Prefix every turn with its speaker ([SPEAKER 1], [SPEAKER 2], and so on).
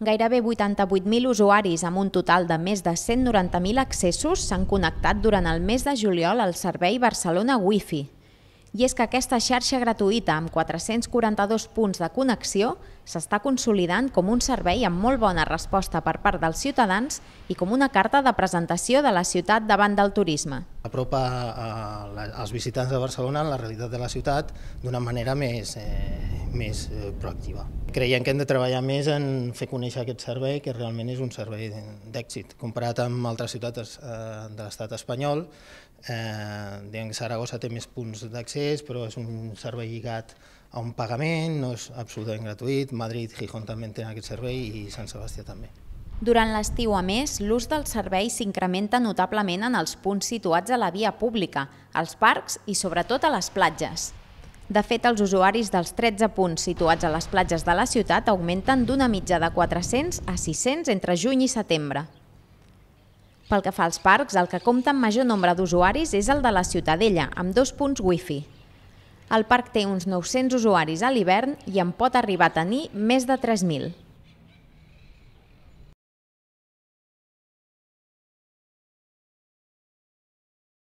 [SPEAKER 1] Gairebé 88.000 usuaris amb un total de més de 190.000 accessos s'han connectat durant el mes de juliol al servei Barcelona Wi-Fi. I és que aquesta xarxa gratuïta amb 442 punts de connexió s'està consolidant com un servei amb molt bona resposta per part dels ciutadans i com una carta de presentació de la ciutat davant del turisme.
[SPEAKER 2] Apropa eh, als visitants de Barcelona la realitat de la ciutat d'una manera més, eh, més eh, proactiva. Creiem que hem de treballar més en fer conèixer aquest servei, que realment és un servei d'èxit. Comparat amb altres ciutats eh, de l'estat espanyol, eh, diguem que Saragossa té més punts d'accés, però és un servei lligat a un pagament, no és absolutament gratuït, Madrid, Gijón també tenen aquest servei i Sant Sebastià també.
[SPEAKER 1] Durant l'estiu, a més, l'ús del servei s'incrementa notablement en els punts situats a la via pública, als parcs i sobretot a les platges. De fet, els usuaris dels 13 punts situats a les platges de la ciutat augmenten d'una mitja de 400 a 600 entre juny i setembre. Pel que fa als parcs, el que compta amb major nombre d'usuaris és el de la Ciutadella, amb dos punts wifi. El parc té uns 900 usuaris a l'hivern i en pot arribar a tenir més de 3.000.